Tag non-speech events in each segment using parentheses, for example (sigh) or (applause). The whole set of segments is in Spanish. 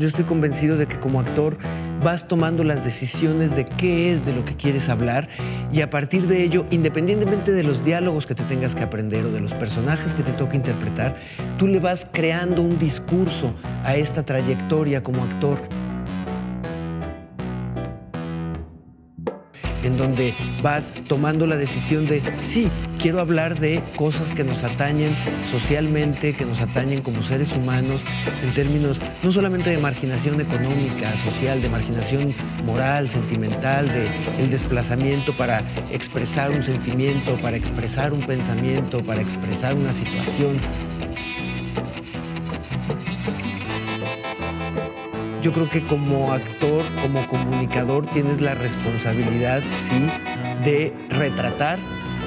yo estoy convencido de que como actor vas tomando las decisiones de qué es de lo que quieres hablar y a partir de ello, independientemente de los diálogos que te tengas que aprender o de los personajes que te toca interpretar, tú le vas creando un discurso a esta trayectoria como actor. en donde vas tomando la decisión de, sí, quiero hablar de cosas que nos atañen socialmente, que nos atañen como seres humanos, en términos no solamente de marginación económica, social, de marginación moral, sentimental, de el desplazamiento para expresar un sentimiento, para expresar un pensamiento, para expresar una situación, Yo creo que como actor, como comunicador, tienes la responsabilidad, sí, de retratar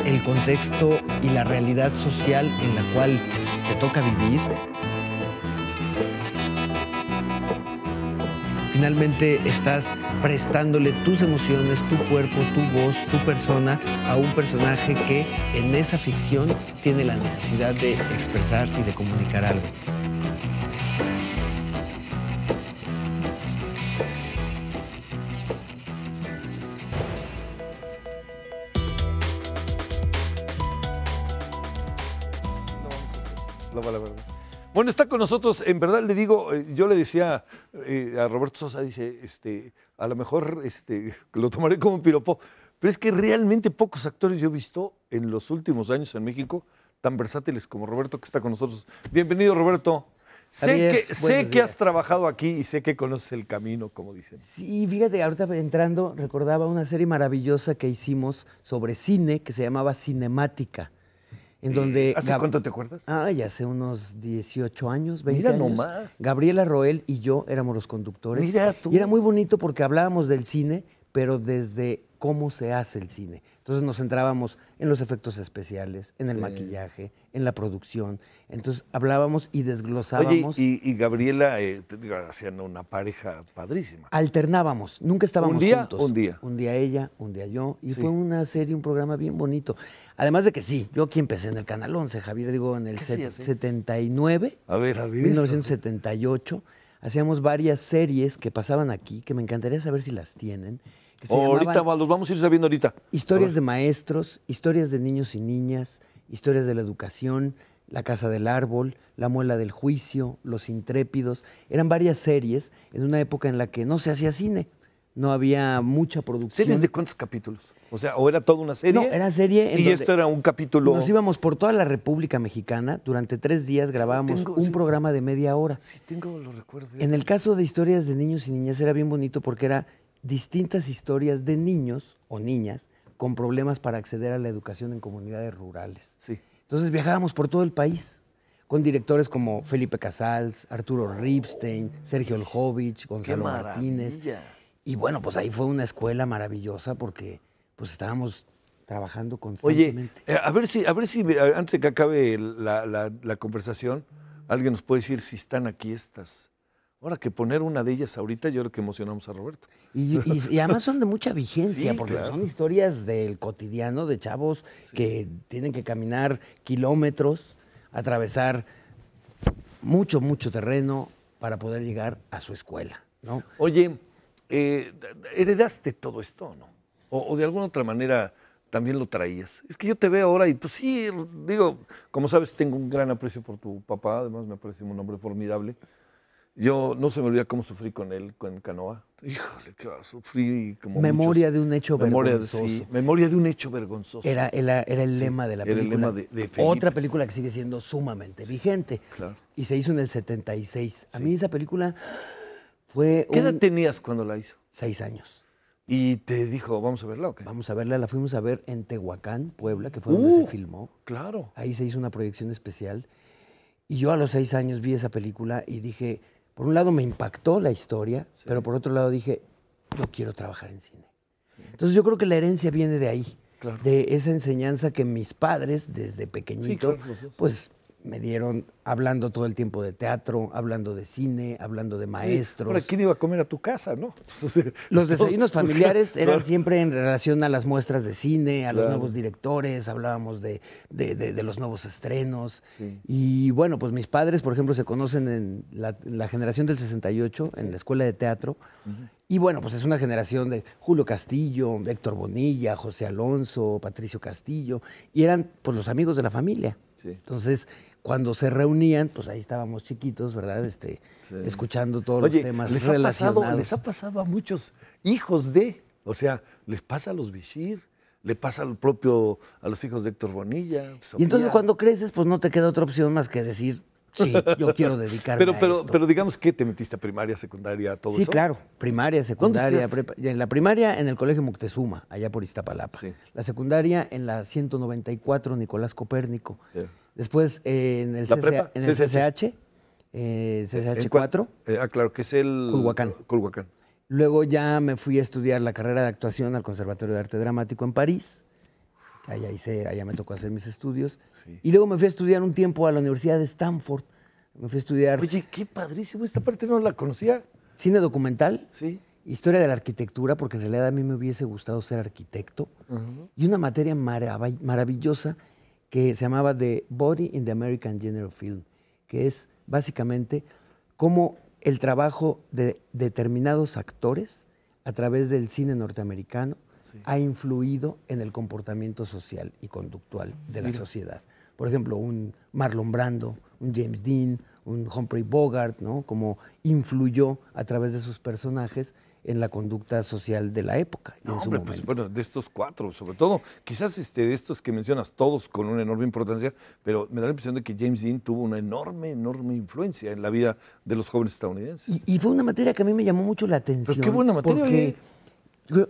el contexto y la realidad social en la cual te toca vivir. Finalmente estás prestándole tus emociones, tu cuerpo, tu voz, tu persona a un personaje que en esa ficción tiene la necesidad de expresarte y de comunicar algo. está con nosotros, en verdad le digo, eh, yo le decía eh, a Roberto Sosa, dice, este, a lo mejor este, (laughs) lo tomaré como un piropo, pero es que realmente pocos actores yo he visto en los últimos años en México tan versátiles como Roberto que está con nosotros. Bienvenido, Roberto. Sé, que, sé que, has trabajado aquí y sé que conoces el camino, como dicen. Sí, fíjate, ahorita entrando recordaba una serie maravillosa que hicimos sobre cine que se llamaba Cinemática donde... ¿Hace cuánto te acuerdas? Ay, hace unos 18 años, 20 años. Gabriela Roel y yo éramos los conductores. Mira tú. Y era muy bonito porque hablábamos del cine, pero desde cómo se hace el cine. Entonces nos centrábamos en los efectos especiales, en el maquillaje, en la producción. Entonces hablábamos y desglosábamos. Oye, y, y, Gabriela eh, hacían una pareja padrísima. Alternábamos, nunca estábamos juntos. Un día. Un día ella, un día yo. Y fue una serie, un programa bien bonito. Además de que sí, yo aquí empecé en el Canal 11, Javier, digo, en el 79. A ver, 1978. Hacíamos varias series que pasaban aquí, que me encantaría saber si las tienen ahorita los vamos a ir sabiendo ahorita. Historias de maestros, historias de niños y niñas, historias de la educación, La Casa del Árbol, La Muela del Juicio, Los Intrépidos. Eran varias series en una época en la que no se hacía cine. No había mucha producción. ¿Series de cuántos capítulos? O sea, ¿o era toda una serie? No, era serie. En y esto era un capítulo. Nos íbamos por toda la República Mexicana. Durante tres días grabábamos un programa de media hora. Sí, tengo los recuerdos. ¿eh? En el caso de historias de niños y niñas era bien bonito porque era distintas historias de niños o niñas con problemas para acceder a la educación en comunidades rurales. Sí. Entonces viajábamos por todo el país con directores como Felipe Casals, Arturo Ripstein, Sergio Oljovich, Gonzalo Martínez. Y bueno, pues ahí fue una escuela maravillosa porque pues estábamos trabajando constantemente. Oye, eh, a ver si, a ver si eh, antes de que acabe la, la conversación, alguien nos puede decir si están aquí estas Ahora que poner una de ellas ahorita, yo creo que emocionamos a Roberto. Y, (laughs) además son de mucha vigencia, porque son historias del cotidiano de chavos que tienen que caminar kilómetros, atravesar mucho, mucho terreno para poder llegar a su escuela. ¿no? Oye, eh, heredaste todo esto, ¿no? O, de alguna otra manera también lo traías. Es que yo te veo ahora y pues sí, digo, como sabes, tengo un gran aprecio por tu papá, además me parece un hombre formidable. Yo no se me olvida cómo sufrí con él, con Canoa. Híjole, que sufrí como Memoria de un hecho vergonzoso. memoria de un hecho vergonzoso. Era, era, el lema de la película. el lema de, de Otra película que sigue siendo sumamente vigente. Claro. Y se hizo en el 76. A mí esa película fue... ¿Qué edad tenías cuando la hizo? Seis años. ¿Y te dijo, vamos a verla o qué? Vamos a verla, la fuimos a ver en Tehuacán, Puebla, que fue uh, donde se filmó. Claro. Ahí se hizo una proyección especial. Y yo a los seis años vi esa película y dije por un lado me impactó la historia, pero por otro lado dije, yo quiero trabajar en cine. Entonces yo creo que la herencia viene de ahí, de esa enseñanza que mis padres desde pequeñito, pues me dieron hablando todo el tiempo de teatro, hablando de cine, hablando de maestros. ¿Para ¿quién iba a comer a tu casa, no? (laughs) los desayunos (laughs) familiares eran siempre en relación a las muestras de cine, a los nuevos directores, hablábamos de, los nuevos estrenos. Y bueno, pues mis padres, por ejemplo, se conocen en la, generación del 68, en la escuela de teatro. Y bueno, pues es una generación de Julio Castillo, Héctor Bonilla, José Alonso, Patricio Castillo, y eran pues los amigos de la familia. Entonces, cuando se reunían, pues ahí estábamos chiquitos, ¿verdad? Este, escuchando todos los temas les Ha pasado, les ha pasado a muchos hijos de, o sea, les pasa a los Vishir, le pasa al propio, a los hijos de Héctor Bonilla. Y entonces cuando creces, pues no te queda otra opción más que decir, Sí, yo quiero dedicarme pero, pero, a esto. Pero digamos que te metiste primaria, secundaria, todo eso. Sí, claro. Primaria, secundaria, En la primaria en el Colegio Moctezuma, allá por Iztapalapa. La secundaria en la 194 Nicolás Copérnico. Después en el, CCH, en el CCH, 4. Eh, eh, ah, claro, que es el... Culhuacán. Culhuacán. Luego ya me fui a estudiar la carrera de actuación al Conservatorio de Arte Dramático en París. Allá, hice, allá me tocó hacer mis estudios. Y luego me fui a estudiar un tiempo a la Universidad de Stanford. Me fui a estudiar. Oye, qué padrísimo, esta parte no la conocía. Cine documental. Sí. Historia de la arquitectura, porque en realidad a mí me hubiese gustado ser arquitecto. Y una materia maravillosa que se llamaba The Body in the American General Film, que es básicamente cómo el trabajo de determinados actores a través del cine norteamericano ha influido en el comportamiento social y conductual de la sociedad. Por ejemplo, un Marlon Brando, un James Dean, un Humphrey Bogart, ¿no? Como influyó a través de sus personajes en la conducta social de la época. en hombre, pues, bueno, de estos cuatro, sobre todo, quizás este, de estos que mencionas, todos con una enorme importancia, pero me da la impresión de que James Dean tuvo una enorme, enorme influencia en la vida de los jóvenes estadounidenses. Y, fue una materia que a mí me llamó mucho la atención. Pero qué buena materia.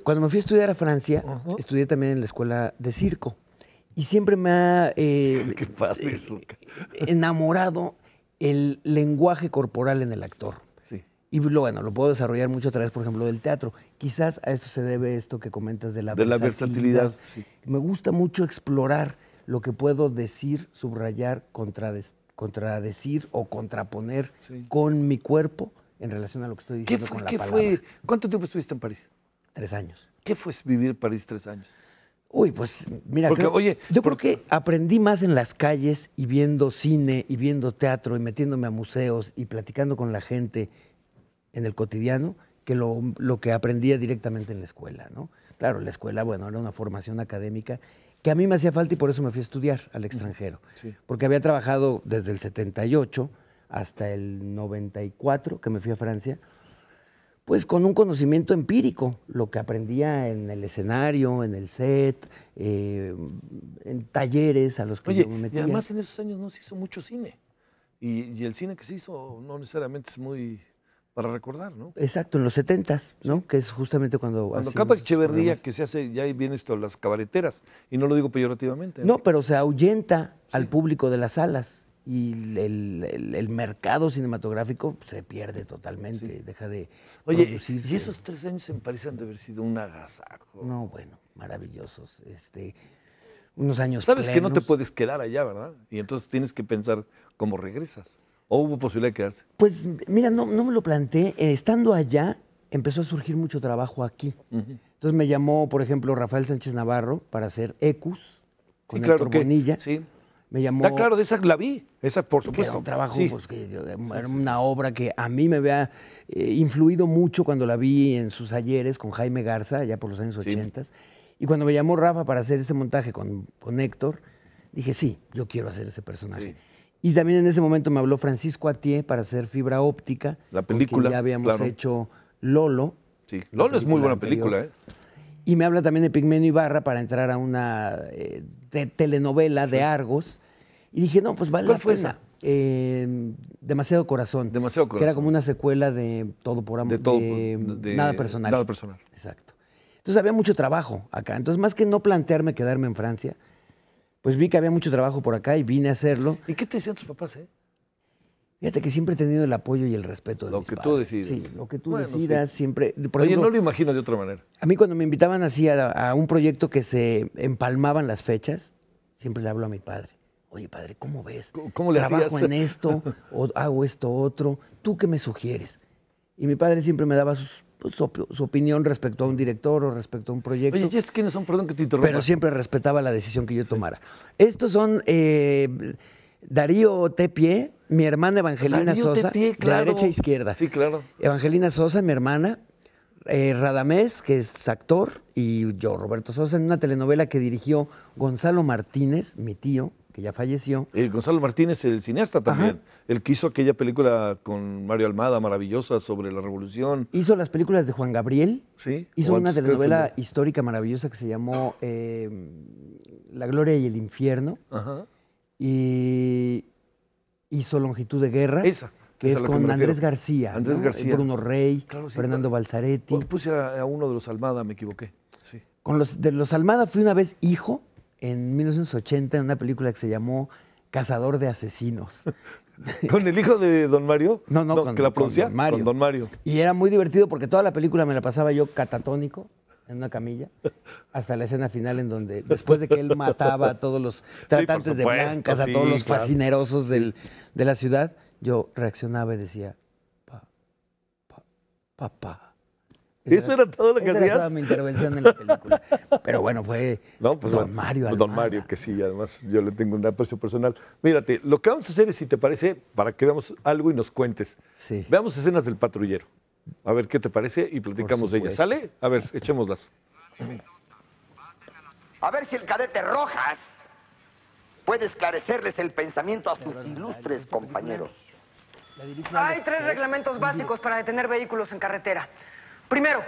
Cuando me fui a estudiar a Francia, estudié también en la escuela de circo. Y siempre me ha eh, (laughs) eh, enamorado el lenguaje corporal en el actor. Y bueno, lo puedo desarrollar mucho a través, por ejemplo, del teatro. Quizás a esto se debe esto que comentas de la versatilidad. La versatilidad Me gusta mucho explorar lo que puedo decir, subrayar, contradecir, o contraponer con mi cuerpo en relación a lo que estoy diciendo con la ¿Cuánto tiempo estuviste en París? Tres años. ¿Qué fue vivir París tres años? Uy, pues mira, porque, oye, yo creo que aprendí más en las calles y viendo cine y viendo teatro y metiéndome a museos y platicando con la gente en el cotidiano que lo, que aprendía directamente en la escuela, ¿no? Claro, la escuela, bueno, era una formación académica que a mí me hacía falta y por eso me fui a estudiar al extranjero. Porque había trabajado desde el 78 hasta el 94, que me fui a Francia, pues con un conocimiento empírico, lo que aprendía en el escenario, en el set, eh, en talleres a los que yo me metía. Y además en esos años no se hizo mucho cine. Y, el cine que se hizo no necesariamente es muy para recordar, ¿no? Exacto, en los setentas, ¿no? Que es justamente cuando... Cuando Capa Echeverría, que se hace, ya viene esto, las cabareteras, y no lo digo peyorativamente. ¿eh? No, pero se ahuyenta al público de las salas y el, mercado cinematográfico se pierde totalmente, deja de Oye, producirse. y esos tres años en París han de haber sido un agasajo. No, bueno, maravillosos. Este, unos años Sabes que no te puedes quedar allá, ¿verdad? Y entonces tienes que pensar cómo regresas. ¿O hubo posibilidad de quedarse? Pues mira, no, no me lo planteé. Eh, estando allá, empezó a surgir mucho trabajo aquí. Entonces me llamó, por ejemplo, Rafael Sánchez Navarro para hacer Ecus con Héctor Sí me ah, claro, de esa la vi, esa por supuesto. Era un trabajo, pues, era una obra que a mí me había eh, influido mucho cuando la vi en sus ayeres con Jaime Garza, ya por los años 80. Y cuando me llamó Rafa para hacer ese montaje con, con Héctor, dije, sí, yo quiero hacer ese personaje. Y también en ese momento me habló Francisco Atié para hacer Fibra Óptica. La película. Ya habíamos hecho Lolo. Sí, Lolo es muy buena película, Y me habla también de Pigmeno Ibarra para entrar a una eh, telenovela de Argos. Y dije, no, pues vale la fue em, demasiado corazón. Demasiado corazón. Que era como una secuela de Todo por Amor. De, todo, nada personal. Nada personal. Exacto. Entonces había mucho trabajo acá. Entonces, más que no plantearme quedarme en Francia, pues vi que había mucho trabajo por acá y vine a hacerlo. ¿Y qué te decían tus papás, eh? Fíjate que siempre he tenido el apoyo y el respeto de lo que tú decidas. Sí, lo que tú decidas siempre. Oye, no lo imagino de otra manera. A mí cuando me invitaban así a, a un proyecto que se empalmaban las fechas, siempre le hablo a mi padre Oye, padre, ¿cómo ves? ¿Cómo le Trabajo en esto, o hago esto otro. ¿Tú qué me sugieres? Y mi padre siempre me daba pues, su, opinión respecto a un director o respecto a un proyecto. Oye, son? Perdón que te interrumpa. Pero siempre respetaba la decisión que yo tomara. Estos son eh, Darío Tepie, mi hermana Evangelina Sosa. claro. De derecha a izquierda. Sí, claro. Evangelina Sosa, mi hermana. Eh, Radamés, que es actor, y yo, Roberto Sosa, en una telenovela que dirigió Gonzalo Martínez, mi tío, que ya falleció. El Gonzalo Martínez, el cineasta también, el que hizo aquella película con Mario Almada maravillosa sobre la revolución. Hizo las películas de Juan Gabriel. Sí. Hizo una telenovela histórica maravillosa que se llamó em, La Gloria y el Infierno. Ajá. Y hizo Longitud de Guerra. Esa que es, con Andrés García, Andrés García. Bruno Rey, Fernando Balzaretti. Puse a, uno de los Almada, me equivoqué. Sí. Con los de los Almada fui una vez hijo en 1980 en una película que se llamó Cazador de Asesinos. (laughs) ¿Con el hijo de Don Mario? No, no, con, que la con, don Mario. Y era muy divertido porque toda la película me la pasaba yo catatónico en una camilla, hasta la escena final en donde, después de que él mataba a todos los (laughs) tratantes de blancas, a todos los fascinerosos de la ciudad, yo reaccionaba y decía, papá. Pa, pa, pa. Eso era todo lo que esa Era mi intervención en la película. Pero bueno, fue pues Don Mario. Pues Don Mario, que sí, además yo le tengo un aprecio personal. Mírate, lo que vamos a hacer es, si te parece, para que veamos algo y nos cuentes. Sí. Veamos escenas del patrullero. A ver qué te parece y platicamos de ellas. ¿Sale? A ver, echémoslas. A ver si el cadete Rojas puede esclarecerles el pensamiento a sus ilustres compañeros. Hay tres reglamentos básicos para detener vehículos en carretera. Primero,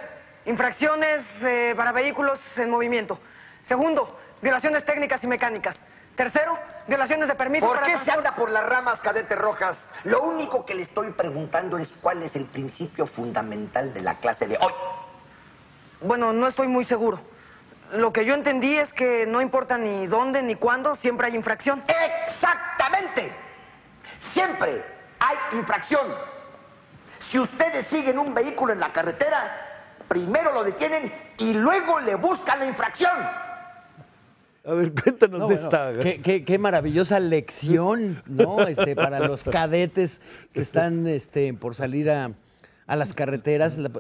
infracciones eh, para vehículos en movimiento. Segundo, violaciones técnicas y mecánicas. Tercero, violaciones de permiso. ¿Por qué se anda por las ramas, cadete Rojas? Lo único que le estoy preguntando es cuál es el principio fundamental de la clase de hoy. Bueno, no estoy muy seguro. Lo que yo entendí es que no importa ni dónde ni cuándo, siempre hay infracción. ¡Exactamente! Siempre hay infracción. Si ustedes siguen un vehículo en la carretera, primero lo detienen y luego le buscan la infracción. A ver, cuéntanos de esta. Qué, maravillosa lección, ¿no? Este, para los (laughs) cadetes que están este, por salir a, las carreteras, en,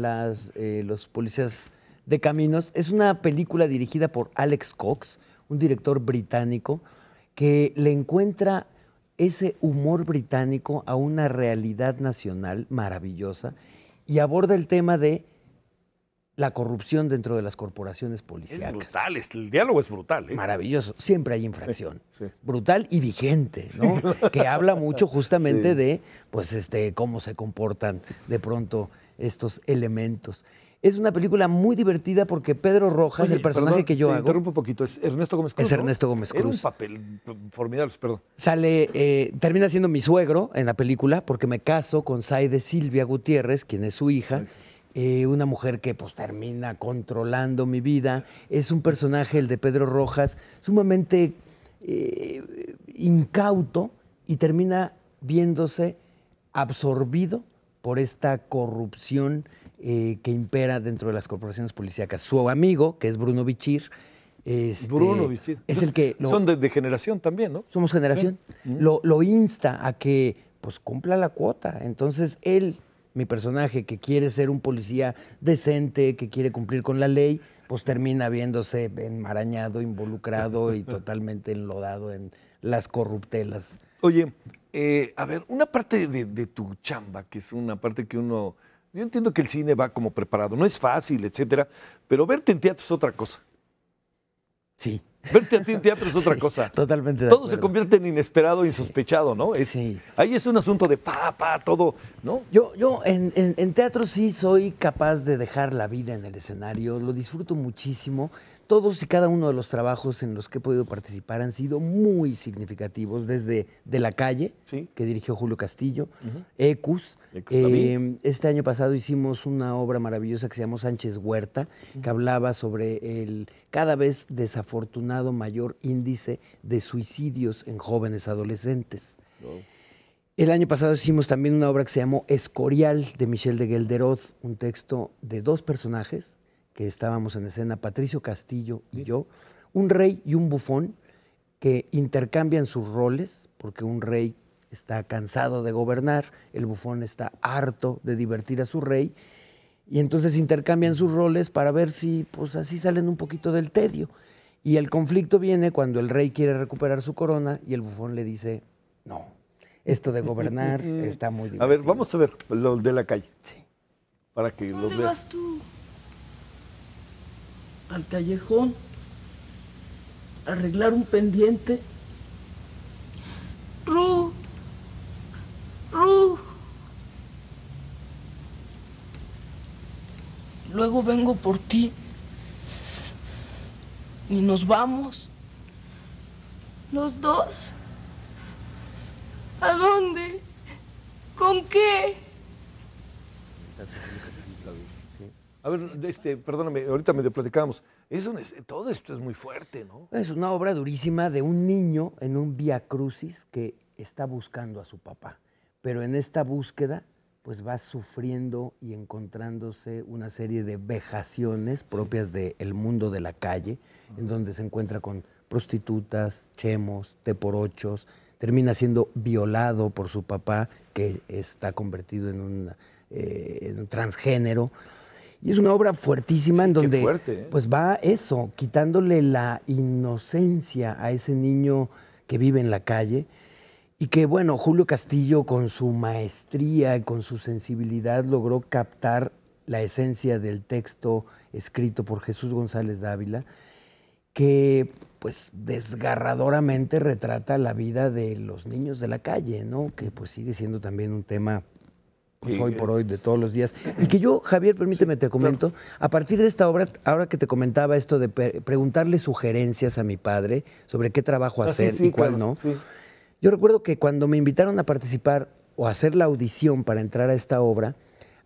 las, eh, los policías de caminos. Es una película dirigida por Alex Cox, un director británico, que le encuentra ese humor británico a una realidad nacional maravillosa y aborda el tema de la corrupción dentro de las corporaciones policiales. Es brutal, el diálogo es brutal. ¿eh? Maravilloso, siempre hay infracción. Brutal y vigente, ¿no? (laughs) Que habla mucho justamente de pues este cómo se comportan de pronto estos elementos. Es una película muy divertida porque Pedro Rojas, el personaje que yo te Interrumpo un poquito, es Ernesto Gómez Cruz. Es Ernesto Gómez Cruz. Es un papel formidable, perdón. Sale, eh, termina siendo mi suegro en la película porque me caso con Saide Silvia Gutiérrez, quien es su hija. Eh, una mujer que pues termina controlando mi vida. Es un personaje, el de Pedro Rojas, sumamente eh, incauto y termina viéndose absorbido por esta corrupción eh, que impera dentro de las corporaciones policíacas. Su amigo, que es Bruno Bichir, este, Bruno Es el que. Son de, generación también, ¿no? Somos generación. Mm. Lo, insta a que pues cumpla la cuota. Entonces, él, mi personaje, que quiere ser un policía decente, que quiere cumplir con la ley, pues termina viéndose enmarañado, involucrado y (laughs) totalmente enlodado en las corruptelas. Oye, eh, a ver, una parte de tu chamba, que es una parte que uno yo entiendo que el cine va como preparado, no es fácil, etcétera, pero verte en teatro es otra cosa. Sí. Verte a ti en teatro es otra (laughs) cosa. Totalmente. todo se convierte en inesperado, insospechado, ¿no? Es, sí. Ahí es un asunto de pa, pa, todo, ¿no? Yo, yo en, teatro sí soy capaz de dejar la vida en el escenario, lo disfruto muchísimo todos y cada uno de los trabajos en los que he podido participar han sido muy significativos, desde De la Calle, que dirigió Julio Castillo, Ecus. Eh, este año pasado hicimos una obra maravillosa que se llamó Sánchez Huerta, que hablaba sobre el cada vez desafortunado mayor índice de suicidios en jóvenes adolescentes. El año pasado hicimos también una obra que se llamó Escorial de Michel de Gelderot, un texto de dos personajes, que estábamos en escena, Patricio Castillo y yo, un rey y un bufón que intercambian sus roles, porque un rey está cansado de gobernar, el bufón está harto de divertir a su rey, y entonces intercambian sus roles para ver si pues así salen un poquito del tedio. Y el conflicto viene cuando el rey quiere recuperar su corona y el bufón le dice, no, esto de gobernar (laughs) está muy difícil. A ver, vamos a ver lo de la calle. Sí. Para que tú? al callejón, arreglar un pendiente. Ru, Ru. Luego vengo por ti y nos vamos. ¿Los dos? ¿A dónde? ¿Con qué? A ver, este, perdóname, ahorita me platicábamos. Es un, todo esto es muy fuerte, ¿no? Es una obra durísima de un niño en un vía crucis que está buscando a su papá. Pero en esta búsqueda, pues va sufriendo y encontrándose una serie de vejaciones propias del mundo de la calle, en donde se encuentra con prostitutas, chemos, teporochos, termina siendo violado por su papá, que está convertido en un eh, transgénero. Y es una obra fuertísima en donde ¿eh? pues va eso, quitándole la inocencia a ese niño que vive en la calle y que bueno, Julio Castillo con su maestría y con su sensibilidad logró captar la esencia del texto escrito por Jesús González Dávila que pues desgarradoramente retrata la vida de los niños de la calle, ¿no? Que pues sigue siendo también un tema pues, hoy por hoy, de todos los días. Y que yo, Javier, permíteme, te comento, a partir de esta obra, ahora que te comentaba esto de preguntarle sugerencias a mi padre sobre qué trabajo ah, hacer y cuál no, yo recuerdo que cuando me invitaron a participar o a hacer la audición para entrar a esta obra,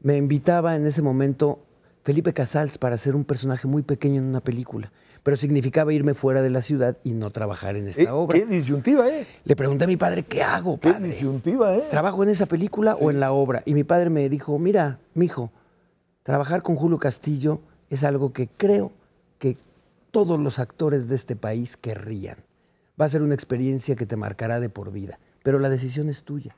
me invitaba en ese momento Felipe Casals para ser un personaje muy pequeño en una película, pero significaba irme fuera de la ciudad y no trabajar en esta eh, obra. Qué disyuntiva, ¿eh? Le pregunté a mi padre, ¿qué hago, padre? Qué disyuntiva, ¿eh? ¿Trabajo en esa película o en la obra? Y mi padre me dijo, mira, mijo, trabajar con Julio Castillo es algo que creo que todos los actores de este país querrían. Va a ser una experiencia que te marcará de por vida, pero la decisión es tuya.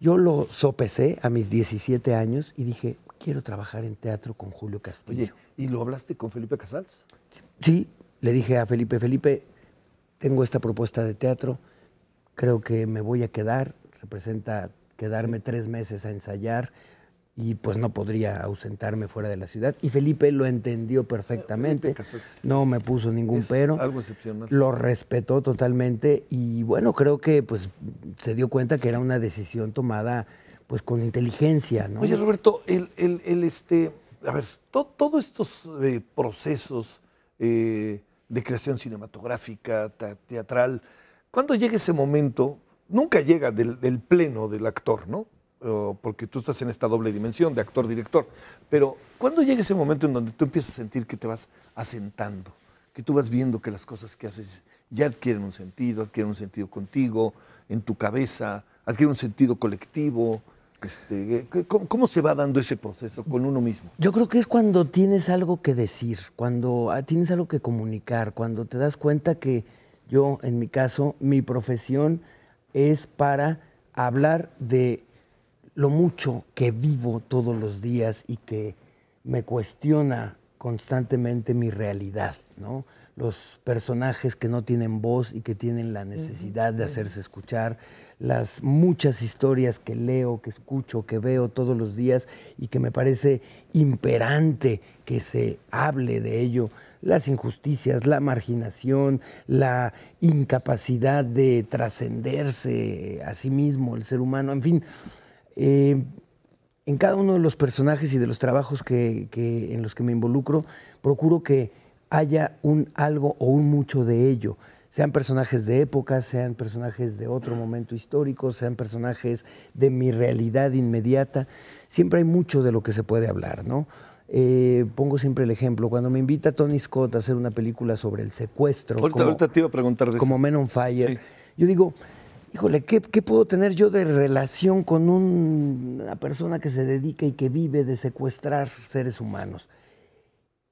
Yo lo sopesé a mis 17 años y dije, quiero trabajar en teatro con Julio Castillo. ¿y lo hablaste con Felipe Casals? Sí, le dije a Felipe, Felipe, tengo esta propuesta de teatro, creo que me voy a quedar, representa quedarme tres meses a ensayar, y pues no podría ausentarme fuera de la ciudad. Y Felipe lo entendió perfectamente, no me puso ningún pero, algo excepcional. lo respetó totalmente y bueno, creo que pues se dio cuenta que era una decisión tomada pues con inteligencia. Oye Roberto, el, este, a ver, todos estos eh, procesos eh, de creación cinematográfica, teatral, ¿cuándo llega ese momento? Nunca llega del pleno del actor, ¿no? porque tú estás en esta doble dimensión de actor-director. Pero ¿cuándo llega ese momento en donde tú empiezas a sentir que te vas asentando? Que tú vas viendo que las cosas que haces ya adquieren un sentido, adquieren un sentido contigo, en tu cabeza, adquieren un sentido colectivo. Este, ¿Cómo se va dando ese proceso con uno mismo? Yo creo que es cuando tienes algo que decir, cuando ah, tienes algo que comunicar, cuando te das cuenta que yo, en mi caso, mi profesión es para hablar de lo mucho que vivo todos los días y que me cuestiona constantemente mi realidad, ¿no? Los personajes que no tienen voz y que tienen la necesidad de hacerse escuchar, las muchas historias que leo, que escucho, que veo todos los días y que me parece imperante que se hable de ello, las injusticias, la marginación, la incapacidad de trascenderse a sí mismo el ser humano, en fin, eh, en cada uno de los personajes y de los trabajos que, en los que me involucro, procuro que haya un algo o un mucho de ello. Sean personajes de época, sean personajes de otro momento histórico, sean personajes de mi realidad inmediata. Siempre hay mucho de lo que se puede hablar, ¿no? Eh, pongo siempre el ejemplo, cuando me invita Tony Scott a hacer una película sobre el secuestro, como, preguntar de como Men on Fire, yo digo, híjole, ¿qué, puedo tener yo de relación con una persona que se dedica y que vive de secuestrar seres humanos?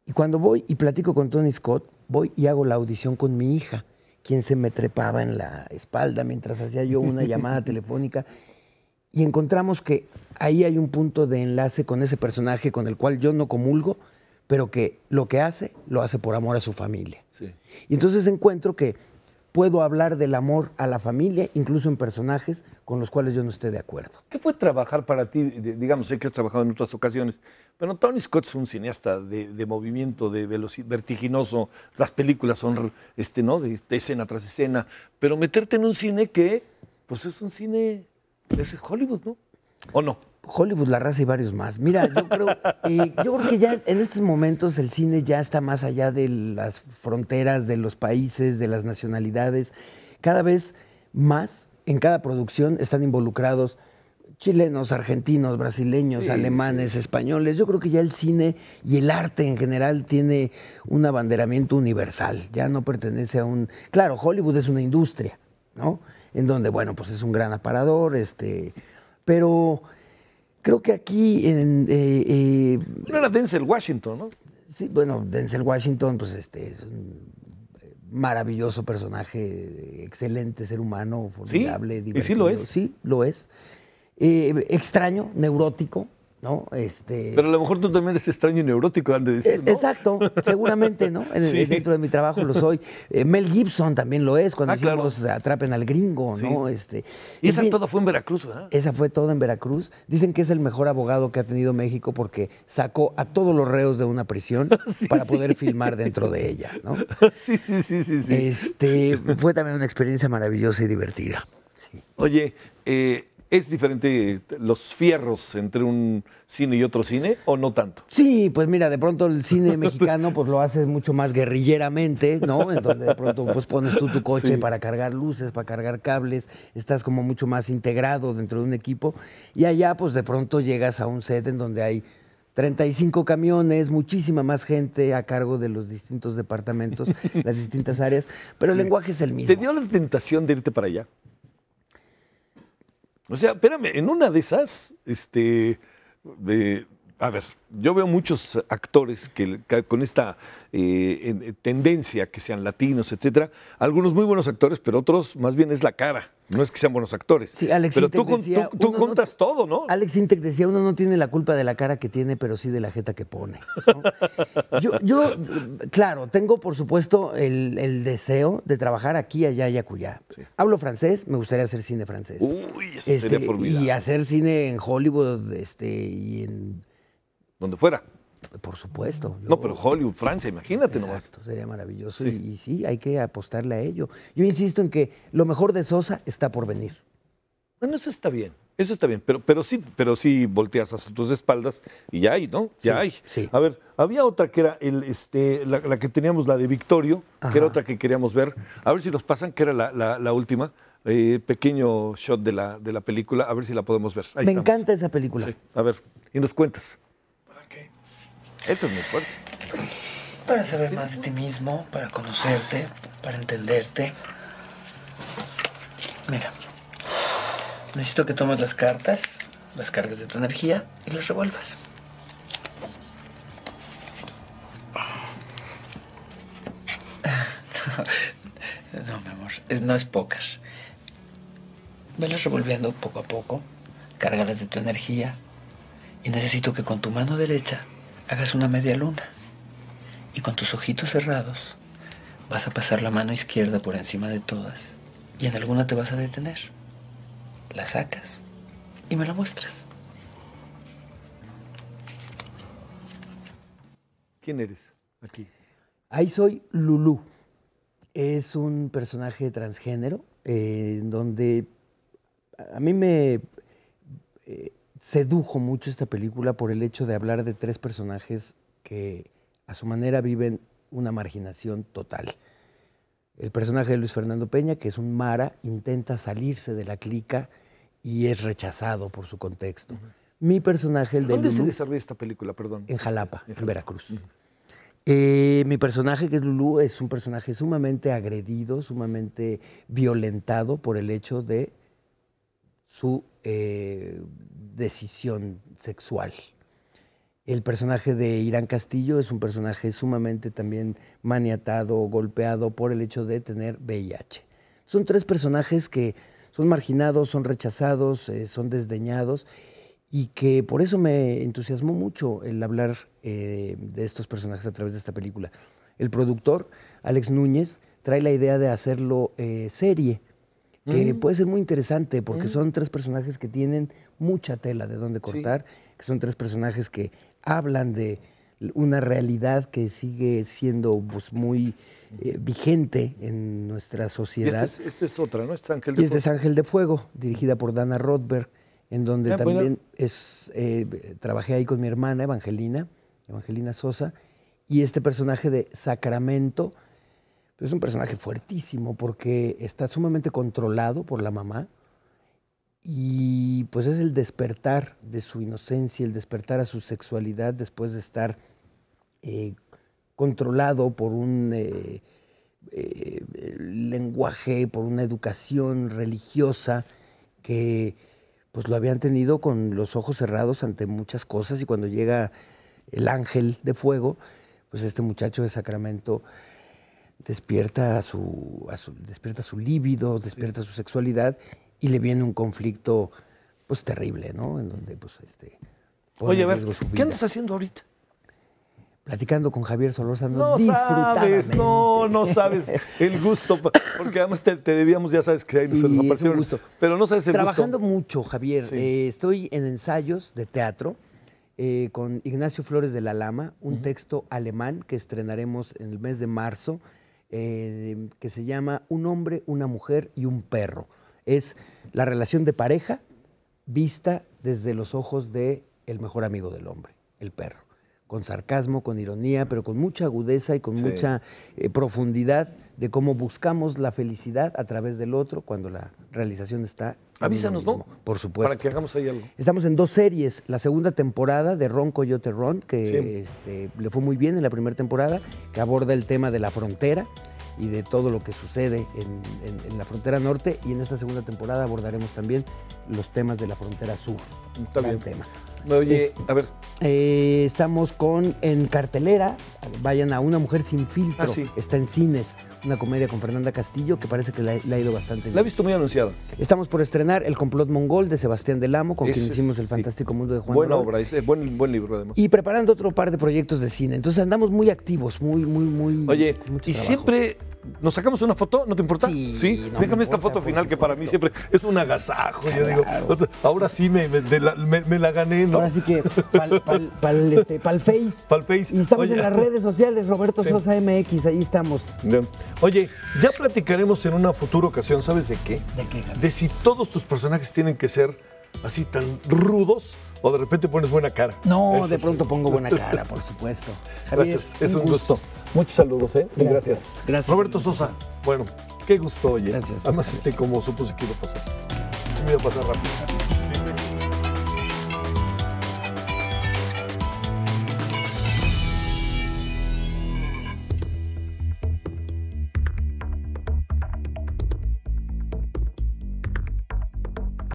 Y cuando voy y platico con Tony Scott, voy y hago la audición con mi hija, quien se me trepaba en la espalda mientras hacía yo una llamada (laughs) telefónica. Y encontramos que ahí hay un punto de enlace con ese personaje con el cual yo no comulgo, pero que lo que hace, lo hace por amor a su familia. Y entonces encuentro que puedo hablar del amor a la familia, incluso en personajes con los cuales yo no esté de acuerdo. ¿Qué fue trabajar para ti? Digamos, sé que has trabajado en otras ocasiones, pero Tony Scott es un cineasta de, movimiento, de velocidad, vertiginoso. Las películas son este, ¿no? De, escena tras escena, pero meterte en un cine que, pues es un cine, es Hollywood, ¿no? ¿O no? Hollywood, La Raza y varios más. Mira, (laughs) eh, yo creo, que ya en estos momentos el cine ya está más allá de las fronteras, de los países, de las nacionalidades. Cada vez más en cada producción están involucrados chilenos, argentinos, brasileños, alemanes, españoles. Yo creo que ya el cine y el arte en general tiene un abanderamiento universal. Ya no pertenece a un... Claro, Hollywood es una industria, ¿no? En donde, bueno, pues es un gran aparador, este pero creo que aquí en... no eh, eh, era Denzel Washington, ¿no? Sí, bueno, Denzel Washington, pues este, es un eh, maravilloso personaje, excelente ser humano, formidable, ¿Sí? ¿Y sí lo es? Sí, lo es. extraño, neurótico, ¿no? Este... Pero a lo mejor tú también eres extraño y neurótico, antes de eh, Exacto, seguramente, ¿no? (laughs) Eh, dentro de mi trabajo lo soy. Eh, Mel Gibson también lo es, cuando ah, los atrapen al gringo, ¿no? Este, y esa todo fue en Veracruz, ¿verdad? Esa fue todo en Veracruz. Dicen que es el mejor abogado que ha tenido México porque sacó a todos los reos de una prisión (laughs) para poder filmar dentro de ella, ¿no? (laughs) Sí, sí, sí, sí. Este, fue también una experiencia maravillosa y divertida. Oye, eh, ¿Es diferente eh, los fierros entre un cine y otro cine o no tanto? Sí, pues mira, de pronto el cine (laughs) mexicano pues lo haces mucho más guerrilleramente, ¿no? En donde de pronto pues pones tú tu coche para cargar luces, para cargar cables, estás como mucho más integrado dentro de un equipo y allá pues de pronto llegas a un set en donde hay 35 camiones, muchísima más gente a cargo de los distintos departamentos, (laughs) las distintas áreas, pero el lenguaje es el mismo. ¿Te dio la tentación de irte para allá? O sea, espérame, en una de esas, este, de... A ver, yo veo muchos actores que, con esta eh, eh, tendencia que sean latinos, etcétera, algunos muy buenos actores, pero otros más bien es la cara. No es que sean buenos actores. Sí, Alex pero tú, contas todo, ¿no? Alex Intec decía, uno no tiene la culpa de la cara que tiene, pero sí de la jeta que pone. (laughs) yo, claro, tengo por supuesto el, deseo de trabajar aquí, allá y acullá. Hablo francés, me gustaría hacer cine francés. Uy, eso sería este, formidable. Y hacer cine en Hollywood este, y en donde fuera. Por supuesto. no, pero Hollywood, Francia, imagínate exacto, esto. Sería maravilloso Y, sí, hay que apostarle a ello. Yo insisto en que lo mejor de Sosa está por venir. Bueno, eso está bien, eso está bien, pero, pero sí, pero sí volteas a tus espaldas y ya hay, ¿no? Ya hay. A ver, había otra que era el, este, la, que teníamos, la de Victorio, que era otra que queríamos ver. A ver si nos pasan, que era la, última. Eh, pequeño shot de la, de la película, a ver si la podemos ver. Me encanta esa película. A ver, y nos cuentas. Esto es muy fuerte. para saber más de ti mismo, para conocerte, para entenderte. Mira, necesito que tomes las cartas, las cargas de tu energía y las revuelvas. (laughs) No, mi amor, no es pocas. Velas revolviendo poco a poco, cárgalas de tu energía y necesito que con tu mano derecha hagas una media luna y con tus ojitos cerrados vas a pasar la mano izquierda por encima de todas y en alguna te vas a detener. La sacas y me la muestras. ¿Quién eres aquí? Ahí soy Lulú. Es un personaje transgénero eh, en donde a mí me... Eh, sedujo mucho esta película por el hecho de hablar de tres personajes que a su manera viven una marginación total. El personaje de Luis Fernando Peña, que es un Mara, intenta salirse de la clica y es rechazado por su contexto. Mi personaje, el de ¿Dónde se desarrolla esta película, perdón? En Jalapa, en, Veracruz. Eh, mi personaje, que es Lulú, es un personaje sumamente agredido, sumamente violentado por el hecho de su eh, decisión sexual. El personaje de Irán Castillo es un personaje sumamente también maniatado, golpeado por el hecho de tener VIH. Son tres personajes que son marginados, son rechazados, eh, son desdeñados y que por eso me entusiasmó mucho el hablar eh, de estos personajes a través de esta película. El productor, Alex Núñez, trae la idea de hacerlo serie, que puede ser muy interesante porque son tres personajes que tienen mucha tela de dónde cortar, que son tres personajes que hablan de una realidad que sigue siendo pues, muy eh, vigente en nuestra este sociedad. Y este, es, otra, ¿no? Este es Ángel de y este Fuego. Ángel de Fuego, dirigida por Dana Rothberg, en donde ah, también es, eh, trabajé ahí con mi hermana Evangelina, Evangelina Sosa, y este personaje de Sacramento, es un personaje fuertísimo porque está sumamente controlado por la mamá y pues es el despertar de su inocencia, el despertar a su sexualidad después de estar eh, controlado por un eh, eh, lenguaje, por una educación religiosa que pues lo habían tenido con los ojos cerrados ante muchas cosas y cuando llega el ángel de fuego, pues este muchacho de Sacramento despierta su, despierta su líbido, despierta su sexualidad y le viene un conflicto pues terrible, ¿no? En donde pues este Oye, a ver, ¿qué andas haciendo ahorita? Platicando con Javier Solórzano, no sabes, no, no sabes (laughs) el gusto, porque además te, debíamos, ya sabes que ahí nos, sí, gusto. Pero no sabes el Trabajando mucho, Javier. Eh, estoy en ensayos de teatro eh, con Ignacio Flores de la Lama, un texto alemán que estrenaremos en el mes de marzo eh, que se llama Un hombre, una mujer y un perro. Es la relación de pareja vista desde los ojos de mejor amigo del hombre, el perro con sarcasmo, con ironía, pero con mucha agudeza y con mucha eh, profundidad de cómo buscamos la felicidad a través del otro cuando la realización está. Avísanos, ¿no? Por supuesto. Para que hagamos ahí algo. Estamos en dos series. La segunda temporada de Ron Coyote Ron, que este, le fue muy bien en la primera temporada, que aborda el tema de la frontera y de todo lo que sucede en, la frontera norte. Y en esta segunda temporada abordaremos también los temas de la frontera sur. Está Tema oye, a ver. Eh, estamos con en cartelera, vayan a Una Mujer Sin Filtro. Ah, está en cines, una comedia con Fernanda Castillo que parece que la, ha ido bastante bien. La he visto muy anunciada. Estamos por estrenar El complot mongol de Sebastián del Amo, con quien hicimos El fantástico mundo de Juan. Buena obra, buen, libro además. Y preparando otro par de proyectos de cine. Entonces andamos muy activos, muy, muy, muy. Oye, y siempre ¿Nos sacamos una foto? ¿No te importa? Sí. Déjame esta foto final que para mí siempre es un agasajo. Yo digo, ahora sí me, la, gané, Ahora sí que este, pal, face. Pal face. Y estamos en las redes sociales, Roberto Sosa MX, ahí estamos. Oye, ya platicaremos en una futura ocasión, ¿sabes de qué? De qué, De si todos tus personajes tienen que ser así tan rudos o de repente pones buena cara. No, de pronto pongo buena (laughs) cara, por supuesto. gracias, es un gusto. Muchos saludos, ¿eh? Gracias. Gracias. gracias Roberto Sosa, bueno, qué gusto, oye. Gracias. Además, este, como supuse que iba a pasar. Se me iba a pasar rápido.